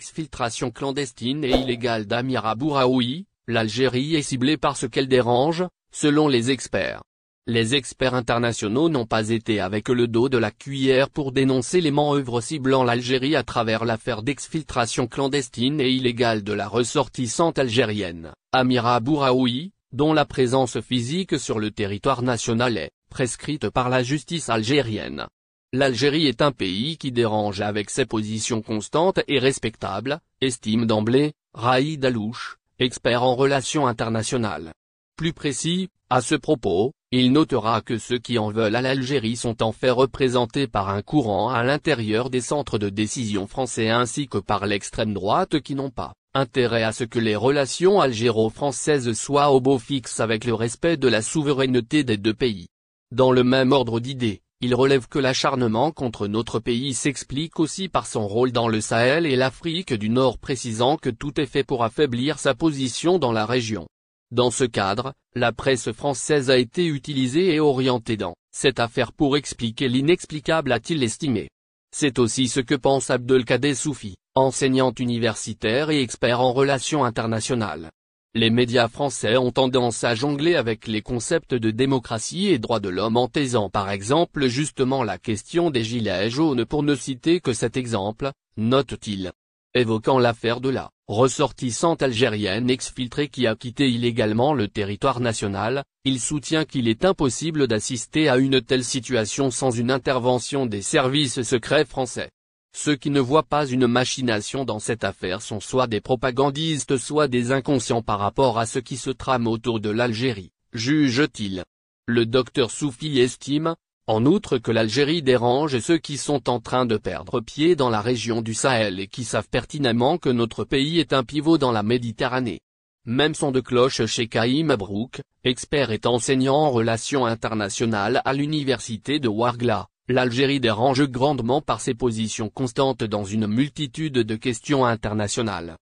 Exfiltration clandestine et illégale d'Amira Bouraoui, l'Algérie est ciblée parce qu'elle dérange, selon les experts. Les experts internationaux n'ont pas été avec le dos de la cuillère pour dénoncer les manœuvres ciblant l'Algérie à travers l'affaire d'exfiltration clandestine et illégale de la ressortissante algérienne, Amira Bouraoui, dont la présence physique sur le territoire national est prescrite par la justice algérienne l'Algérie est un pays qui dérange avec ses positions constantes et respectables, estime d'emblée, Raïd Alouche, expert en relations internationales. Plus précis, à ce propos, il notera que ceux qui en veulent à l'Algérie sont en fait représentés par un courant à l'intérieur des centres de décision français ainsi que par l'extrême droite qui n'ont pas intérêt à ce que les relations algéro-françaises soient au beau fixe avec le respect de la souveraineté des deux pays. Dans le même ordre d'idées, il relève que l'acharnement contre notre pays s'explique aussi par son rôle dans le Sahel et l'Afrique du Nord précisant que tout est fait pour affaiblir sa position dans la région. Dans ce cadre, la presse française a été utilisée et orientée dans cette affaire pour expliquer l'inexplicable a-t-il estimé. C'est aussi ce que pense Abdelkader Soufi, enseignante universitaire et expert en relations internationales. Les médias français ont tendance à jongler avec les concepts de démocratie et droits de l'homme en taisant par exemple justement la question des gilets jaunes pour ne citer que cet exemple, note-t-il. Évoquant l'affaire de la ressortissante algérienne exfiltrée qui a quitté illégalement le territoire national, il soutient qu'il est impossible d'assister à une telle situation sans une intervention des services secrets français. Ceux qui ne voient pas une machination dans cette affaire sont soit des propagandistes soit des inconscients par rapport à ce qui se trame autour de l'Algérie, juge-t-il. Le docteur Soufi estime, en outre que l'Algérie dérange ceux qui sont en train de perdre pied dans la région du Sahel et qui savent pertinemment que notre pays est un pivot dans la Méditerranée. Même son de cloche chez Kaïm Abrouk, expert et enseignant en relations internationales à l'université de Wargla, l'Algérie dérange grandement par ses positions constantes dans une multitude de questions internationales.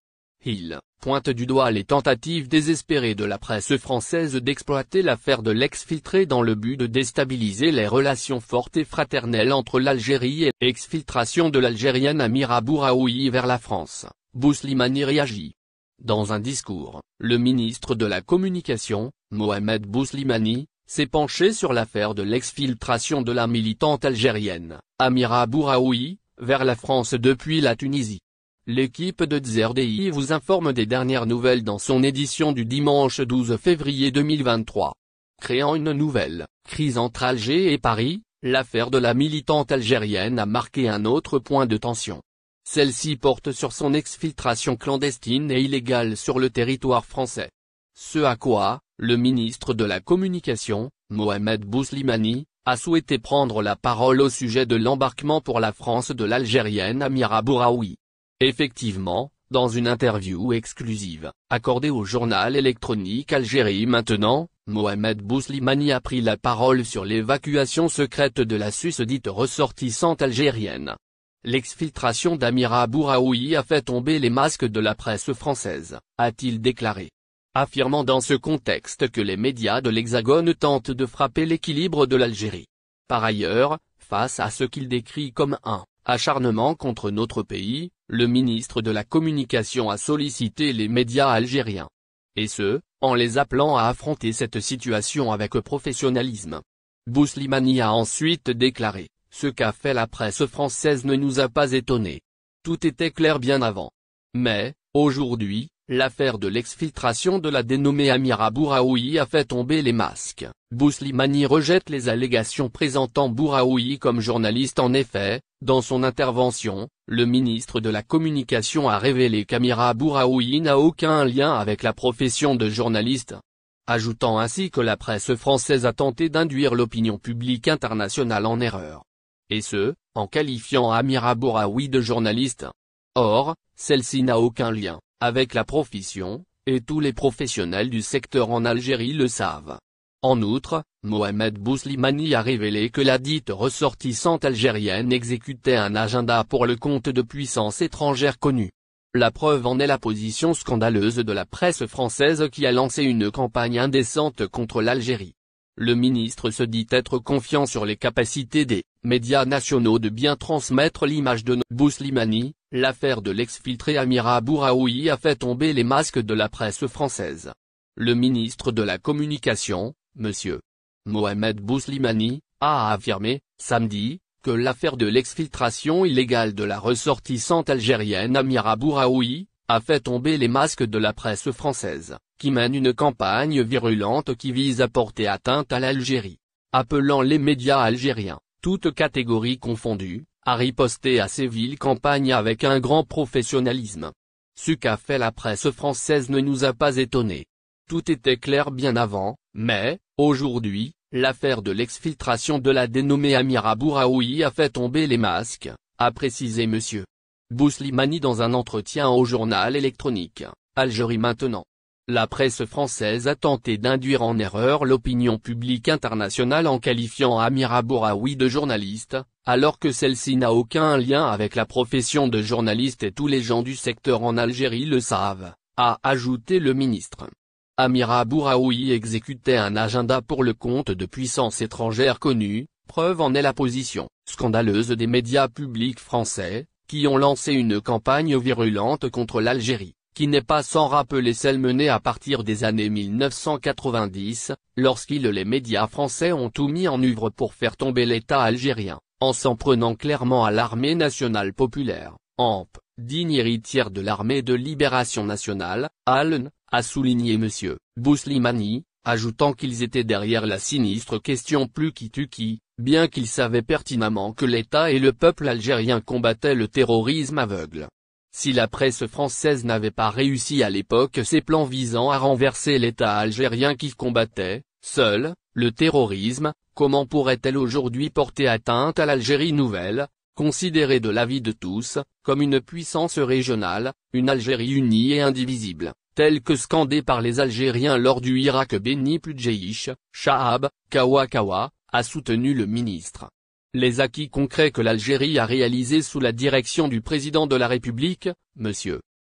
Il pointe du doigt les tentatives désespérées de la presse française d'exploiter l'affaire de l'exfiltré dans le but de déstabiliser les relations fortes et fraternelles entre l'Algérie et l'exfiltration de l'Algérienne Amira Bouraoui vers la France. Bouslimani réagit. Dans un discours, le ministre de la Communication, Mohamed Bouslimani, s'est penché sur l'affaire de l'exfiltration de la militante algérienne, Amira Bouraoui, vers la France depuis la Tunisie. L'équipe de Dzerdei vous informe des dernières nouvelles dans son édition du dimanche 12 février 2023. Créant une nouvelle crise entre Alger et Paris, l'affaire de la militante algérienne a marqué un autre point de tension. Celle-ci porte sur son exfiltration clandestine et illégale sur le territoire français. Ce à quoi, le ministre de la Communication, Mohamed Bouslimani, a souhaité prendre la parole au sujet de l'embarquement pour la France de l'Algérienne Amira Bouraoui. Effectivement, dans une interview exclusive, accordée au journal électronique Algérie maintenant, Mohamed Bouslimani a pris la parole sur l'évacuation secrète de la susdite ressortissante algérienne. L'exfiltration d'Amira Bouraoui a fait tomber les masques de la presse française, a-t-il déclaré affirmant dans ce contexte que les médias de l'Hexagone tentent de frapper l'équilibre de l'Algérie. Par ailleurs, face à ce qu'il décrit comme un acharnement contre notre pays, le ministre de la Communication a sollicité les médias algériens. Et ce, en les appelant à affronter cette situation avec professionnalisme. Bouslimani a ensuite déclaré, ce qu'a fait la presse française ne nous a pas étonnés. Tout était clair bien avant. Mais, aujourd'hui, L'affaire de l'exfiltration de la dénommée Amira Bouraoui a fait tomber les masques. Bouslimani rejette les allégations présentant Bouraoui comme journaliste en effet, dans son intervention, le ministre de la Communication a révélé qu'Amira Bouraoui n'a aucun lien avec la profession de journaliste. Ajoutant ainsi que la presse française a tenté d'induire l'opinion publique internationale en erreur. Et ce, en qualifiant Amira Bouraoui de journaliste. Or, celle-ci n'a aucun lien avec la profession, et tous les professionnels du secteur en Algérie le savent. En outre, Mohamed Bouslimani a révélé que la dite ressortissante algérienne exécutait un agenda pour le compte de puissances étrangères connues. La preuve en est la position scandaleuse de la presse française qui a lancé une campagne indécente contre l'Algérie le ministre se dit être confiant sur les capacités des médias nationaux de bien transmettre l'image de Bouslimani, l'affaire de l'exfiltré Amira Bouraoui a fait tomber les masques de la presse française. Le ministre de la Communication, M. Mohamed Bouslimani, a affirmé, samedi, que l'affaire de l'exfiltration illégale de la ressortissante algérienne Amira Bouraoui, a fait tomber les masques de la presse française qui mène une campagne virulente qui vise à porter atteinte à l'Algérie, appelant les médias algériens, toutes catégories confondues, à riposter à ces villes campagnes avec un grand professionnalisme. Ce qu'a fait la presse française ne nous a pas étonnés. Tout était clair bien avant, mais, aujourd'hui, l'affaire de l'exfiltration de la dénommée Amira Bouraoui a fait tomber les masques, a précisé M. Bouslimani dans un entretien au journal électronique, Algérie maintenant. La presse française a tenté d'induire en erreur l'opinion publique internationale en qualifiant Amira Bouraoui de journaliste, alors que celle-ci n'a aucun lien avec la profession de journaliste et tous les gens du secteur en Algérie le savent, a ajouté le ministre. Amira Bouraoui exécutait un agenda pour le compte de puissances étrangères connues, preuve en est la position, scandaleuse des médias publics français, qui ont lancé une campagne virulente contre l'Algérie qui n'est pas sans rappeler celle menée à partir des années 1990, lorsqu'il les médias français ont tout mis en œuvre pour faire tomber l'État algérien, en s'en prenant clairement à l'armée nationale populaire, AMP, digne héritière de l'armée de libération nationale, ALN, a souligné M. Bouslimani, ajoutant qu'ils étaient derrière la sinistre question plus qui tu qui, bien qu'ils savaient pertinemment que l'État et le peuple algérien combattaient le terrorisme aveugle. Si la presse française n'avait pas réussi à l'époque ses plans visant à renverser l'État algérien qui combattait, seul, le terrorisme, comment pourrait-elle aujourd'hui porter atteinte à l'Algérie nouvelle, considérée de l'avis de tous, comme une puissance régionale, une Algérie unie et indivisible, telle que scandée par les Algériens lors du Irak Béni Pudjeish, Shahab, Kawakawa, a soutenu le ministre. Les acquis concrets que l'Algérie a réalisés sous la direction du président de la République, M.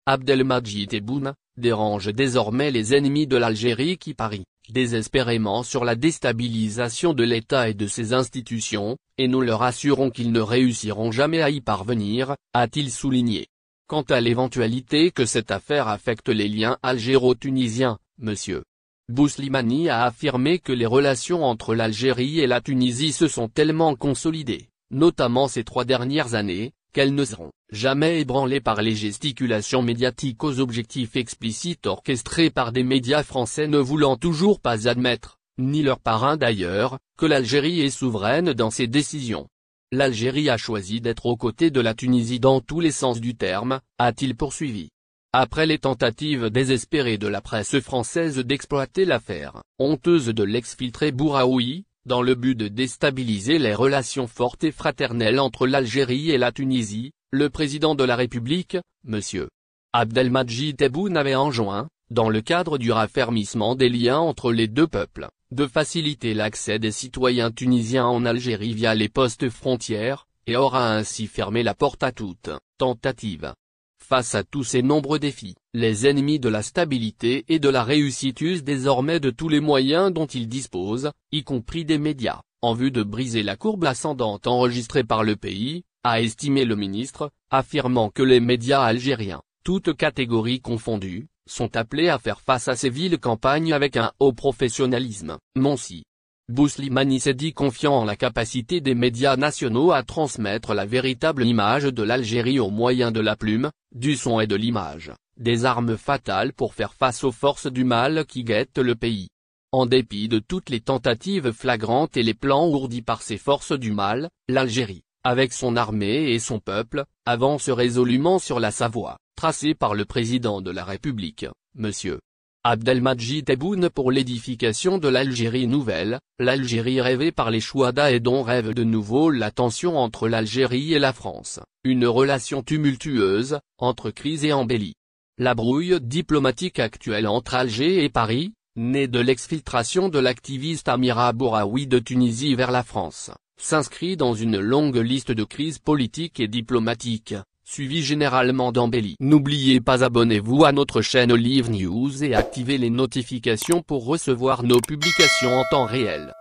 Abdelmadjid Tebboune, dérangent désormais les ennemis de l'Algérie qui parient, désespérément sur la déstabilisation de l'État et de ses institutions, et nous leur assurons qu'ils ne réussiront jamais à y parvenir, a-t-il souligné. Quant à l'éventualité que cette affaire affecte les liens algéro-tunisiens, Monsieur. Bouslimani a affirmé que les relations entre l'Algérie et la Tunisie se sont tellement consolidées, notamment ces trois dernières années, qu'elles ne seront jamais ébranlées par les gesticulations médiatiques aux objectifs explicites orchestrés par des médias français ne voulant toujours pas admettre, ni leurs parrains d'ailleurs, que l'Algérie est souveraine dans ses décisions. L'Algérie a choisi d'être aux côtés de la Tunisie dans tous les sens du terme, a-t-il poursuivi. Après les tentatives désespérées de la presse française d'exploiter l'affaire honteuse de l'exfiltré Bouraoui, dans le but de déstabiliser les relations fortes et fraternelles entre l'Algérie et la Tunisie, le président de la République, M. Abdelmadjid Tebboune avait enjoint, dans le cadre du raffermissement des liens entre les deux peuples, de faciliter l'accès des citoyens tunisiens en Algérie via les postes frontières, et aura ainsi fermé la porte à toute tentative Face à tous ces nombreux défis, les ennemis de la stabilité et de la réussite usent désormais de tous les moyens dont ils disposent, y compris des médias, en vue de briser la courbe ascendante enregistrée par le pays, a estimé le ministre, affirmant que les médias algériens, toutes catégories confondues, sont appelés à faire face à ces villes campagnes avec un haut professionnalisme. Monsi, Bouslimani s'est dit confiant en la capacité des médias nationaux à transmettre la véritable image de l'Algérie au moyen de la plume, du son et de l'image, des armes fatales pour faire face aux forces du mal qui guettent le pays. En dépit de toutes les tentatives flagrantes et les plans ourdis par ces forces du mal, l'Algérie, avec son armée et son peuple, avance résolument sur la Savoie, tracée par le président de la République, Monsieur. Abdelmadjid Tebboune pour l'édification de l'Algérie nouvelle, l'Algérie rêvée par les Chouada et dont rêve de nouveau la tension entre l'Algérie et la France, une relation tumultueuse, entre crise et embellie. La brouille diplomatique actuelle entre Alger et Paris, née de l'exfiltration de l'activiste Amira Bouraoui de Tunisie vers la France, s'inscrit dans une longue liste de crises politiques et diplomatiques, suivi généralement d'embellis. N'oubliez pas abonnez-vous à notre chaîne Live News et activez les notifications pour recevoir nos publications en temps réel.